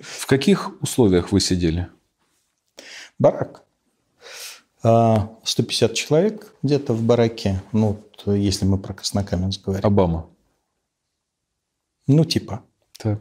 В каких условиях вы сидели? Барак. 150 а, человек где-то в бараке, ну, э, если мы про Краснокаменск говорим. Обама. Ну, типа. Да.